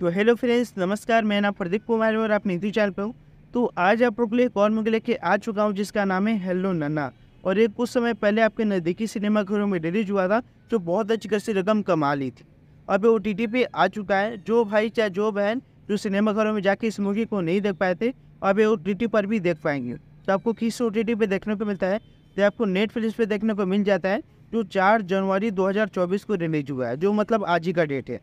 तो hello friends नमस्कार मैं नाम प्रदीप कुमार और आप नीति चैनल पर हूँ तो आज आप लोग एक और मूवी लेके आ चुका हूँ जिसका नाम है हेलो नन्ना और एक कुछ समय पहले आपके नज़दीकी सिनेमाघरों में रिलीज हुआ था जो बहुत अच्छी खासी रकम कमा ली थी अब वो टी टी पे आ चुका है जो भाई चाहे जो बहन जो सिनेमाघरों में जाके इस मूवी को नहीं देख पाए थे अब वो टी टी पर भी देख पाएंगे तो आपको किस ओ टी टी पे देखने को मिलता है तो आपको नेटफ्लिक्स पर देखने को मिल जाता है जो चार जनवरी दो को रिलीज हुआ है जो मतलब आज ही का डेट है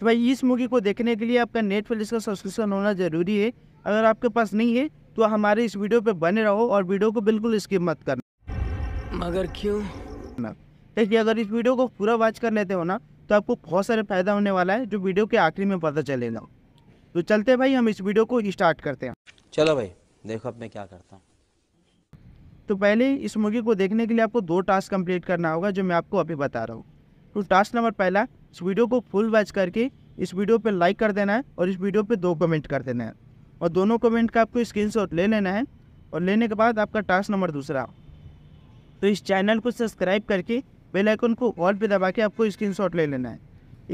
तो भाई इस मूवी को देखने के लिए आपका नेटफ्लिक्स का सब्सक्रिप्शन होना ज़रूरी है अगर आपके पास नहीं है तो हमारे इस वीडियो पे बने रहो और वीडियो को बिल्कुल स्किप मत करना मगर क्यों ना देखिए अगर इस वीडियो को पूरा वॉच कर लेते हो ना तो आपको बहुत सारे फ़ायदा होने वाला है जो वीडियो के आखिरी में पता चलेगा तो चलते भाई हम इस वीडियो को स्टार्ट करते हैं चलो भाई देखो अब मैं क्या करता हूँ तो पहले इस मूवी को देखने के लिए आपको दो टास्क कंप्लीट करना होगा जो मैं आपको अभी बता रहा हूँ तो टास्क नंबर पहला इस वीडियो को फुल वॉच करके इस वीडियो पे लाइक कर देना है और इस वीडियो पे दो कमेंट कर देना है और दोनों कमेंट का आपको शॉट ले लेना है और लेने के बाद आपका टास्क नंबर दूसरा तो इस चैनल को सब्सक्राइब करके बेल आइकन को ऑल पे दबा के आपको स्क्रीनशॉट ले लेना है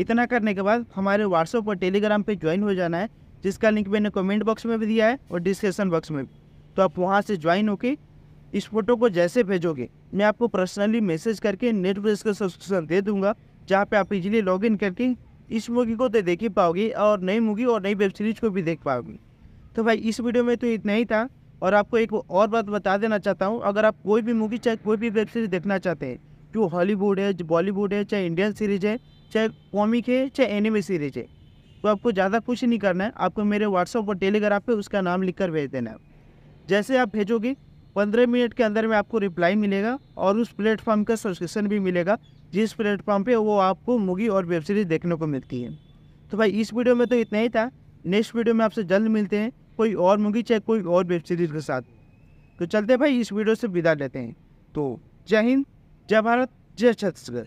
इतना करने के बाद हमारे व्हाट्सअप और टेलीग्राम पे ज्वाइन हो जाना है जिसका लिंक मैंने कमेंट बॉक्स में भी दिया है और डिस्क्रिप्शन बॉक्स में भी तो आप वहाँ से ज्वाइन होकर इस फोटो को जैसे भेजोगे मैं आपको पर्सनली मैसेज करके नेटफ्लिक्स का सब्सक्रिप्शन दे दूंगा जहाँ पे आप इजीली लॉगिन करके इस मूवी को तो देख ही पाओगे और नई मूवी और नई वेब सीरीज को भी देख पाओगे तो भाई इस वीडियो में तो इतना ही था और आपको एक और बात बता देना चाहता हूँ अगर आप कोई भी मूवी चाहे कोई भी वेब सीरीज देखना चाहते हैं जो हॉलीवुड है बॉलीवुड है चाहे इंडियन सीरीज है चाहे कॉमिक है चाहे एनिमे सीरीज है तो आपको ज़्यादा कुछ नहीं करना है आपको मेरे व्हाट्सअप और टेलीग्राम पर उसका नाम लिख कर भेज देना है जैसे आप भेजोगे पंद्रह मिनट के अंदर में आपको रिप्लाई मिलेगा और उस प्लेटफॉर्म का सब्सक्रिप्शन भी मिलेगा जिस प्लेटफॉर्म पे वो आपको मूवी और वेब सीरीज़ देखने को मिलती है तो भाई इस वीडियो में तो इतना ही था नेक्स्ट वीडियो में आपसे जल्द मिलते हैं कोई और मूवी चाहे कोई और वेब सीरीज़ के साथ तो चलते भाई इस वीडियो से विदा लेते हैं तो जय हिंद जय भारत जय छत्तीसगढ़